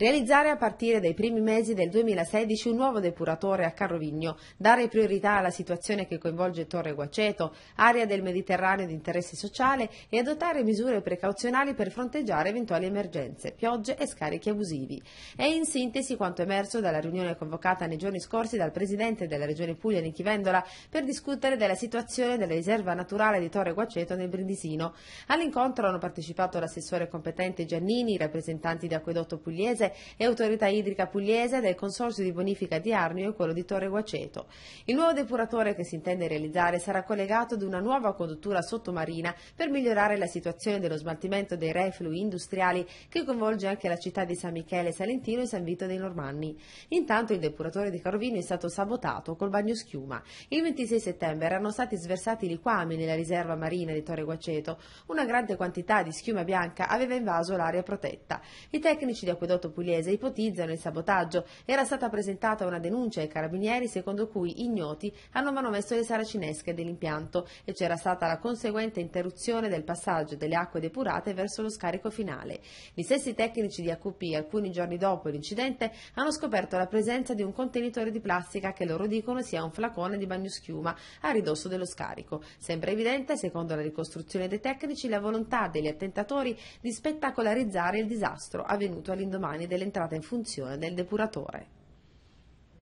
Realizzare a partire dai primi mesi del 2016 un nuovo depuratore a Carrovigno, dare priorità alla situazione che coinvolge Torre Guaceto, area del Mediterraneo di interesse sociale e adottare misure precauzionali per fronteggiare eventuali emergenze, piogge e scarichi abusivi. È in sintesi quanto emerso dalla riunione convocata nei giorni scorsi dal Presidente della Regione Puglia Nichi Vendola per discutere della situazione della riserva naturale di Torre Guaceto nel Brindisino. All'incontro hanno partecipato l'assessore competente Giannini, i rappresentanti di Acquedotto Pugliese, e Autorità Idrica Pugliese del Consorzio di Bonifica di Arnio e quello di Torre Guaceto. Il nuovo depuratore che si intende realizzare sarà collegato ad una nuova conduttura sottomarina per migliorare la situazione dello smaltimento dei reflui industriali che coinvolge anche la città di San Michele Salentino e San Vito dei Normanni. Intanto il depuratore di Carovino è stato sabotato col bagno schiuma. Il 26 settembre erano stati sversati liquami nella riserva marina di Torre Guaceto. Una grande quantità di schiuma bianca aveva invaso l'area protetta. I tecnici di acquedotto Pugliese ipotizzano il sabotaggio. Era stata presentata una denuncia ai carabinieri secondo cui ignoti hanno manomesso le saracinesche dell'impianto e c'era stata la conseguente interruzione del passaggio delle acque depurate verso lo scarico finale. Gli stessi tecnici di AQP alcuni giorni dopo l'incidente hanno scoperto la presenza di un contenitore di plastica che loro dicono sia un flacone di bagnoschiuma a ridosso dello scarico. Sembra evidente, secondo la ricostruzione dei tecnici, la volontà degli attentatori di spettacolarizzare il disastro avvenuto all'indomani dell'entrata in funzione del depuratore.